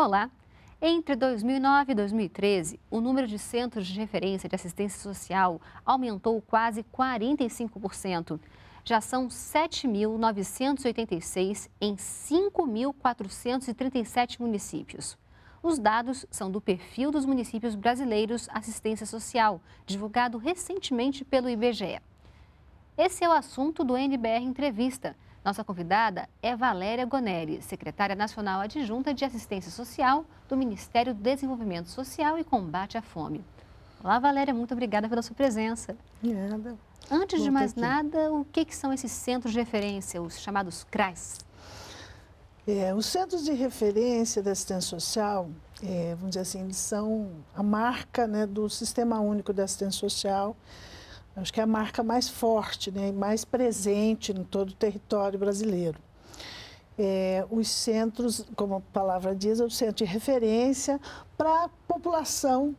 Olá! Entre 2009 e 2013, o número de centros de referência de assistência social aumentou quase 45%. Já são 7.986 em 5.437 municípios. Os dados são do perfil dos municípios brasileiros assistência social, divulgado recentemente pelo IBGE. Esse é o assunto do NBR Entrevista. Nossa convidada é Valéria Goneri, secretária nacional adjunta de assistência social do Ministério do Desenvolvimento Social e Combate à Fome. Olá, Valéria, muito obrigada pela sua presença. Nada. Antes de mais aqui. nada, o que, que são esses centros de referência, os chamados CRAS? É, os centros de referência da assistência social, é, vamos dizer assim, eles são a marca né, do Sistema Único da Assistência Social, Acho que é a marca mais forte, né, mais presente em todo o território brasileiro. É, os centros, como a palavra diz, é o centro de referência para a população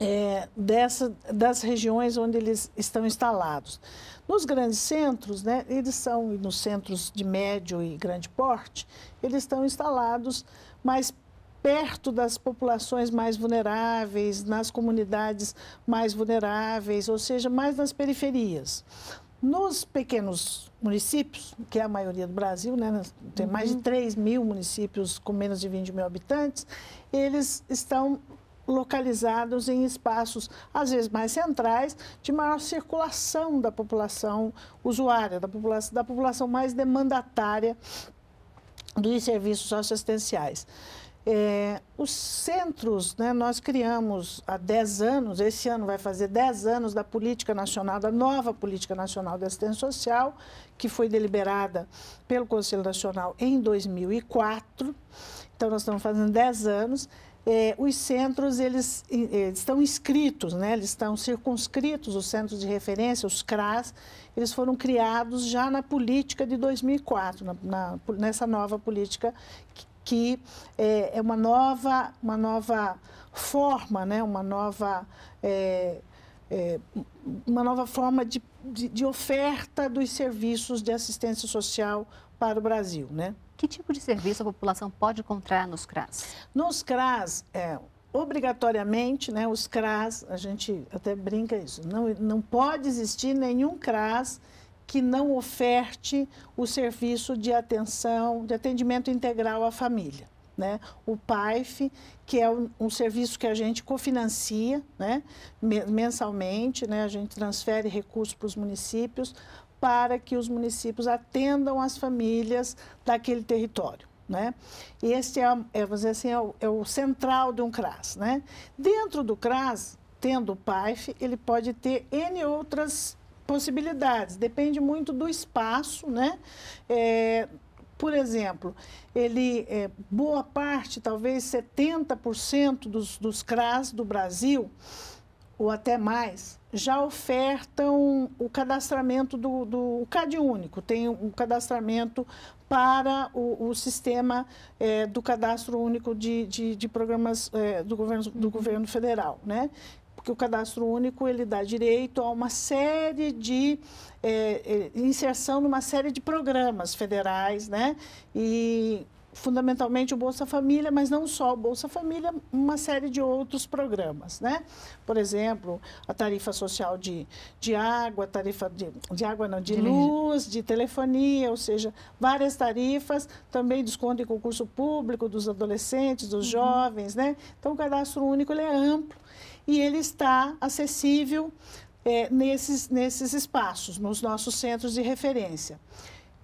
é, dessa, das regiões onde eles estão instalados. Nos grandes centros, né, eles são, nos centros de médio e grande porte, eles estão instalados mais perto das populações mais vulneráveis, nas comunidades mais vulneráveis, ou seja, mais nas periferias. Nos pequenos municípios, que é a maioria do Brasil, né, tem mais de 3 uhum. mil municípios com menos de 20 mil habitantes, eles estão localizados em espaços, às vezes mais centrais, de maior circulação da população usuária, da população, da população mais demandatária dos serviços socioassistenciais. assistenciais é, os centros, né, nós criamos há 10 anos, esse ano vai fazer 10 anos da política nacional, da nova política nacional de assistência social, que foi deliberada pelo Conselho Nacional em 2004. Então, nós estamos fazendo 10 anos. É, os centros, eles, eles é, estão inscritos, né, eles estão circunscritos, os centros de referência, os CRAS, eles foram criados já na política de 2004, na, na, nessa nova política que que é, é uma nova, uma nova forma, né? uma nova é, é, uma nova forma de, de, de, oferta dos serviços de assistência social para o Brasil. Né? Que tipo de serviço a população pode encontrar nos CRAS? Nos CRAS, é, obrigatoriamente, né, os CRAS, a gente até brinca isso, não, não pode existir nenhum CRAS que não oferte o serviço de atenção, de atendimento integral à família. Né? O PAIF, que é um, um, serviço que a gente cofinancia né? mensalmente, né? a gente transfere recursos para os municípios para que os municípios atendam as famílias daquele território. Né? E esse é, é, dizer assim, é, o, é o central de um CRAS. Né? Dentro do CRAS, tendo o PAIF, ele pode ter N outras possibilidades, depende muito do espaço, né? É, por exemplo, ele é, boa parte, talvez 70% dos, dos CRAS do Brasil, ou até mais, já ofertam o cadastramento do, do o CAD único, tem um cadastramento para o, o sistema é, do cadastro único de, de, de programas é, do, governo, do governo federal. Né? porque o cadastro único ele dá direito a uma série de é, é, inserção numa série de programas federais, né? E fundamentalmente o Bolsa Família, mas não só o Bolsa Família, uma série de outros programas, né? Por exemplo, a tarifa social de, de água, tarifa de, de água não, de, de luz, de telefonia, ou seja, várias tarifas, também desconto em concurso público dos adolescentes, dos uhum. jovens, né? Então o cadastro único ele é amplo e ele está acessível é, nesses, nesses espaços, nos nossos centros de referência.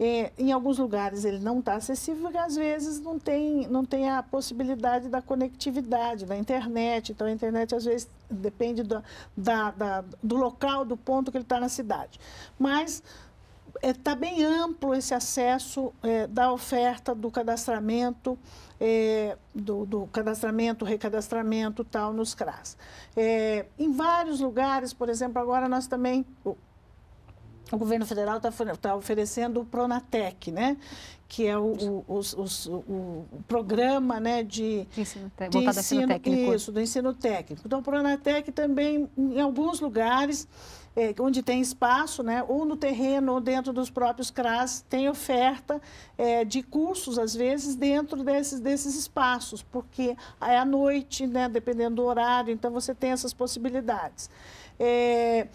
É, em alguns lugares ele não está acessível, porque às vezes não tem, não tem a possibilidade da conectividade, da internet. Então, a internet às vezes depende do, da, da, do local, do ponto que ele está na cidade. Mas está é, tá bem amplo esse acesso é, da oferta do cadastramento, é, do, do, cadastramento, recadastramento tal nos CRAS. É, em vários lugares, por exemplo, agora nós também, o governo federal está tá oferecendo o Pronatec, né? que é o, o, o, o programa né, de, de ensino, de ensino, ensino técnico. Isso, do ensino técnico. Então, o Pronatec também, em alguns lugares, é, onde tem espaço, né, ou no terreno ou dentro dos próprios CRAS, tem oferta é, de cursos, às vezes, dentro desses, desses espaços, porque é à noite, né, dependendo do horário, então você tem essas possibilidades. É,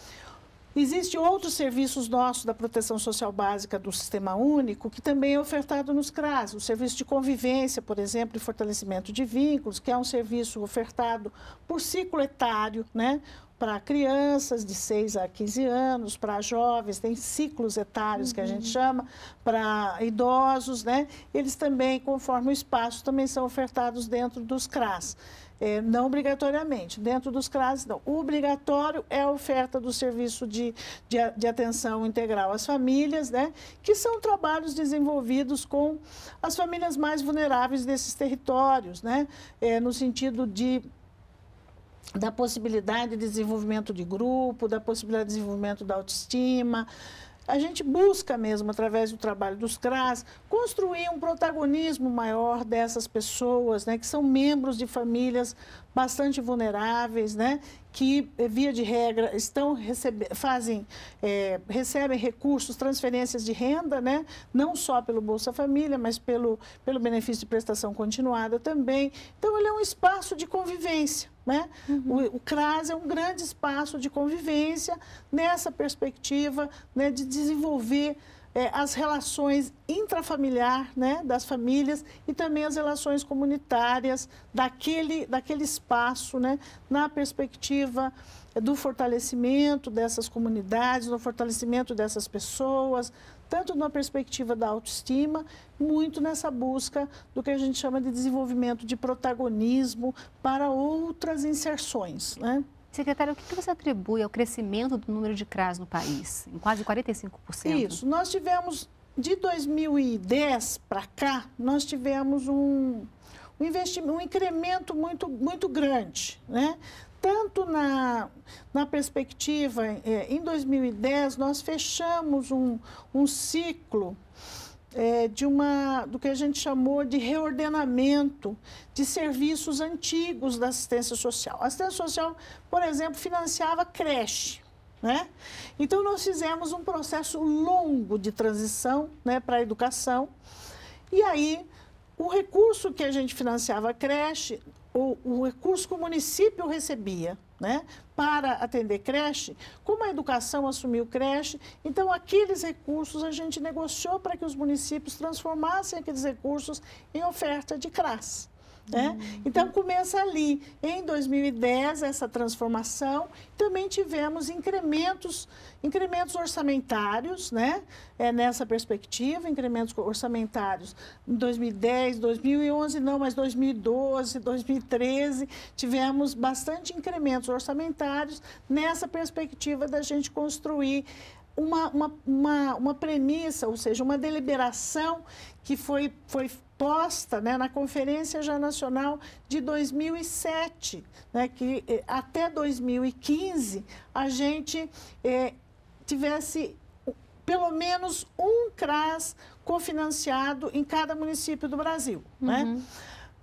Existem outros serviços nossos da proteção social básica do Sistema Único, que também é ofertado nos CRAS. O serviço de convivência, por exemplo, e fortalecimento de vínculos, que é um serviço ofertado por ciclo etário, né? para crianças de 6 a 15 anos, para jovens, tem ciclos etários uhum. que a gente uhum. chama, para idosos, né? Eles também, conforme o espaço, também são ofertados dentro dos CRAS. É, não obrigatoriamente, dentro dos CRAS, não. O obrigatório é a oferta do serviço de, de, de, atenção integral às famílias, né? que são trabalhos desenvolvidos com as famílias mais vulneráveis desses territórios, né? É, no sentido de da possibilidade de desenvolvimento de grupo, da possibilidade de desenvolvimento da autoestima, a gente busca mesmo, através do trabalho dos CRAS, construir um protagonismo maior dessas pessoas, né, que são membros de famílias bastante vulneráveis, né, que, eh, via de regra, estão recebe, fazem, é, recebem recursos, transferências de renda, né? não só pelo Bolsa Família, mas pelo, pelo benefício de prestação continuada também. Então, ele é um espaço de convivência. Né? Uhum. O, o CRAS é um grande espaço de convivência nessa perspectiva né, de desenvolver é, as relações intrafamiliar né, das famílias e também as relações comunitárias daquele, daquele espaço, né, na perspectiva do fortalecimento dessas comunidades, do fortalecimento dessas pessoas, tanto na perspectiva da autoestima, muito nessa busca do que a gente chama de desenvolvimento de protagonismo para outras inserções. Né? Secretário, o que você atribui ao crescimento do número de CRAS no país, em quase 45%? Isso, nós tivemos, de 2010 para cá, nós tivemos um, um, investimento, um incremento muito, muito grande, né? Tanto na, na perspectiva, eh, em 2010, nós fechamos um, um ciclo é, de uma do que a gente chamou de reordenamento de serviços antigos da assistência social. A assistência social, por exemplo, financiava creche. Né? Então, nós fizemos um processo longo de transição né, para a educação. E aí, o recurso que a gente financiava a creche, o, o recurso que o município recebia né, para atender creche, como a educação assumiu creche, então aqueles recursos a gente negociou para que os municípios transformassem aqueles recursos em oferta de CRAS. Né? Uhum. Então começa ali. Em 2010, essa transformação, também tivemos incrementos, incrementos orçamentários, né? É nessa perspectiva, incrementos orçamentários. Em 2010, 2011 não, mas 2012, 2013, tivemos bastante incrementos orçamentários nessa perspectiva da gente construir uma, uma, uma, uma premissa, ou seja, uma deliberação que foi, foi posta né, na Conferência Já Nacional de 2007, né, que eh, até 2015 a gente eh, tivesse pelo menos um CRAS cofinanciado em cada município do Brasil. Né? Uhum. Né?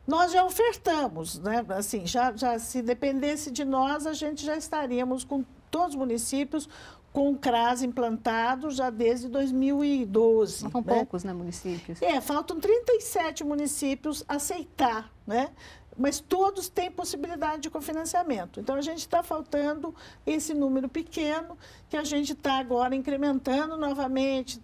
Nós já ofertamos, né? assim, já, já se dependesse de nós, a gente já estaríamos com todos os municípios com CRAS implantado já desde 2012. Mas são né? poucos, né, municípios? É, faltam 37 municípios aceitar, né? Mas todos têm possibilidade de cofinanciamento. Então, a gente está faltando esse número pequeno que a gente está agora incrementando novamente,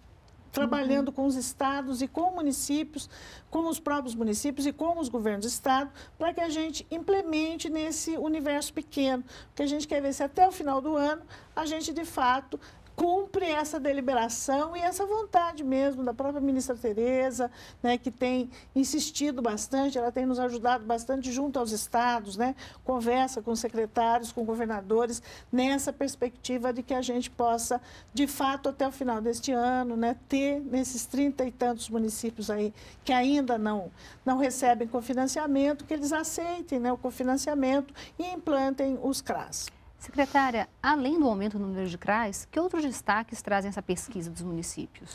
trabalhando com os estados e com municípios, com os próprios municípios e com os governos do estado, para que a gente implemente nesse universo pequeno, porque a gente quer ver se até o final do ano a gente de fato cumpre essa deliberação e essa vontade mesmo da própria ministra Tereza, né, que tem insistido bastante, ela tem nos ajudado bastante junto aos estados, né, conversa com secretários, com governadores, nessa perspectiva de que a gente possa, de fato, até o final deste ano, né, ter nesses trinta e tantos municípios aí que ainda não, não recebem cofinanciamento, que eles aceitem né, o cofinanciamento e implantem os CRAS. Secretária, além do aumento do número de CRAs, que outros destaques trazem essa pesquisa dos municípios?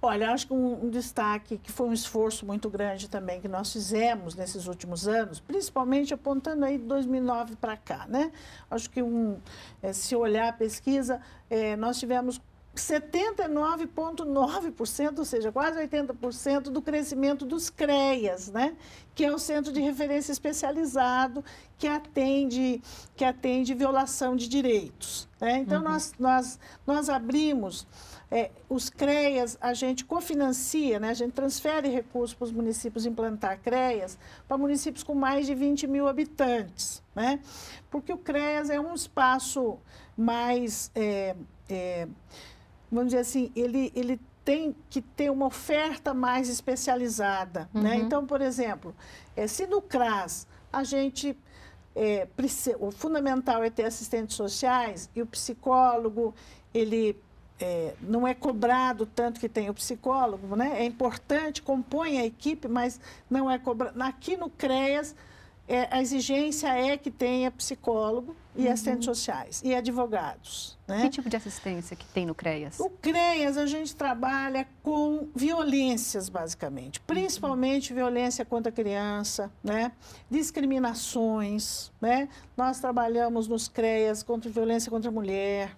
Olha, acho que um, um, destaque que foi um esforço muito grande também que nós fizemos nesses últimos anos, principalmente apontando aí de 2009 para cá, né? Acho que um, é, se olhar a pesquisa, é, nós tivemos 79,9%, ou seja, quase 80% do crescimento dos CREAS, né? que é o centro de referência especializado que atende, que atende violação de direitos. Né? Então, uhum. nós, nós, nós abrimos é, os CREAS, a gente cofinancia, né? a gente transfere recursos para os municípios implantar CREAS para municípios com mais de 20 mil habitantes. Né? Porque o CREAS é um espaço mais. É, é, vamos dizer assim, ele, ele tem que ter uma oferta mais especializada. Né? Uhum. Né? Então, por exemplo, é, se no CRAS a gente. É, o fundamental é ter assistentes sociais e o psicólogo, ele é, não é cobrado tanto que tem o psicólogo, né? É importante, compõe a equipe, mas não é cobrado. Aqui no CREAS, é, a exigência é que tenha psicólogo e uhum. assistentes sociais e advogados. Né? Que tipo de assistência que tem no CREAS? O CREAS a gente trabalha com violências, basicamente, uhum. principalmente uhum. violência contra a criança, né? discriminações. Né? Nós trabalhamos nos CREAS contra violência contra a mulher.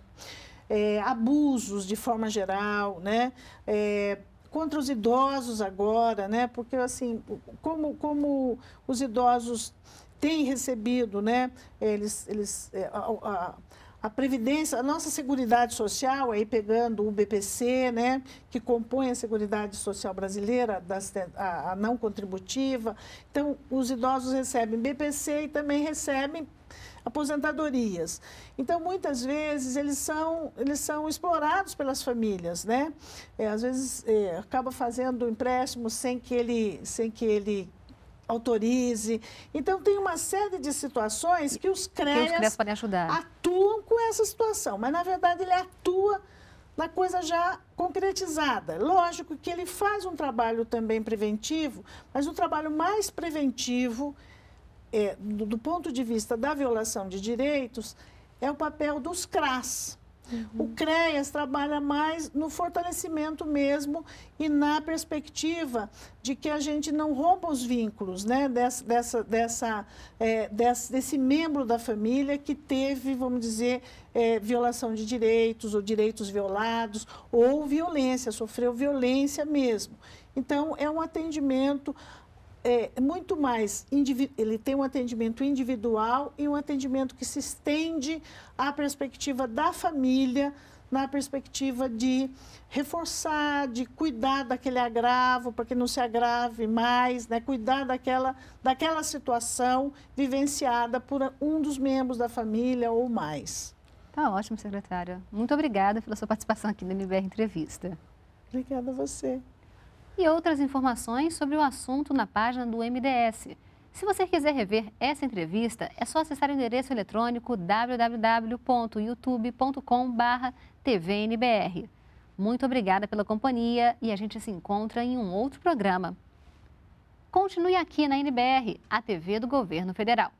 É, abusos de forma geral, né? É, contra os idosos agora, né? Porque assim, como, como os idosos têm recebido, né? Eles, eles é, a, a, a previdência, a nossa seguridade social aí pegando o BPC, né? Que compõe a seguridade social brasileira, das, a, a não contributiva. Então, os idosos recebem BPC e também recebem aposentadorias. Então, muitas vezes, eles são, eles são explorados pelas famílias, né? É, às vezes, é, acaba fazendo empréstimo sem que ele, sem que ele autorize. Então, tem uma série de situações que os CREAS, ajudar. atuam com essa situação, mas, na verdade, ele atua na coisa já concretizada. Lógico que ele faz um trabalho também preventivo, mas um trabalho mais preventivo é, do, do, ponto de vista da violação de direitos, é o papel dos CRAS. Uhum. O CREAS trabalha mais no fortalecimento mesmo e na perspectiva de que a gente não rouba os vínculos né, dessa, dessa, dessa, é, desse, desse, membro da família que teve, vamos dizer, é, violação de direitos ou direitos violados ou violência, sofreu violência mesmo. Então, é um atendimento é muito mais ele tem um atendimento individual e um atendimento que se estende à perspectiva da família na perspectiva de reforçar, de cuidar daquele agravo, para que não se agrave mais, né? cuidar daquela, daquela situação vivenciada por um dos membros da família ou mais. Tá ótimo, secretária. Muito obrigada pela sua participação aqui na NBR Entrevista. Obrigada a você e outras informações sobre o assunto na página do MDS. Se você quiser rever essa entrevista, é só acessar o endereço eletrônico www.youtube.com/tvnbr. Muito obrigada pela companhia e a gente se encontra em um outro programa. Continue aqui na NBR, a TV do Governo Federal.